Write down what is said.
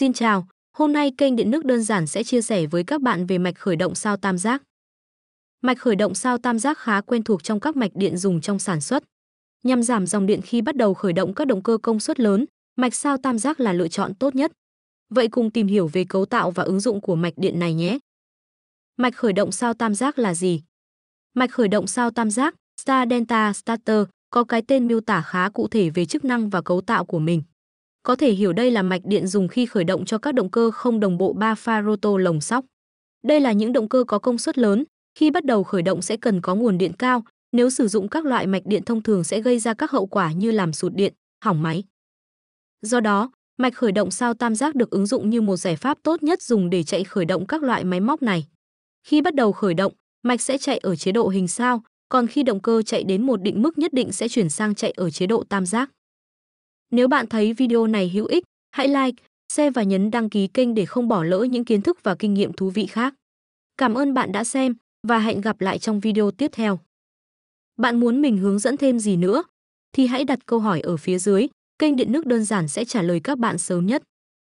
Xin chào, hôm nay kênh Điện nước đơn giản sẽ chia sẻ với các bạn về mạch khởi động sao tam giác. Mạch khởi động sao tam giác khá quen thuộc trong các mạch điện dùng trong sản xuất. Nhằm giảm dòng điện khi bắt đầu khởi động các động cơ công suất lớn, mạch sao tam giác là lựa chọn tốt nhất. Vậy cùng tìm hiểu về cấu tạo và ứng dụng của mạch điện này nhé. Mạch khởi động sao tam giác là gì? Mạch khởi động sao tam giác, Star Delta Starter, có cái tên miêu tả khá cụ thể về chức năng và cấu tạo của mình. Có thể hiểu đây là mạch điện dùng khi khởi động cho các động cơ không đồng bộ 3 pha roto lồng sóc. Đây là những động cơ có công suất lớn, khi bắt đầu khởi động sẽ cần có nguồn điện cao, nếu sử dụng các loại mạch điện thông thường sẽ gây ra các hậu quả như làm sụt điện, hỏng máy. Do đó, mạch khởi động sao tam giác được ứng dụng như một giải pháp tốt nhất dùng để chạy khởi động các loại máy móc này. Khi bắt đầu khởi động, mạch sẽ chạy ở chế độ hình sao, còn khi động cơ chạy đến một định mức nhất định sẽ chuyển sang chạy ở chế độ tam giác. Nếu bạn thấy video này hữu ích, hãy like, share và nhấn đăng ký kênh để không bỏ lỡ những kiến thức và kinh nghiệm thú vị khác. Cảm ơn bạn đã xem và hẹn gặp lại trong video tiếp theo. Bạn muốn mình hướng dẫn thêm gì nữa? Thì hãy đặt câu hỏi ở phía dưới, kênh Điện Nước Đơn Giản sẽ trả lời các bạn sớm nhất.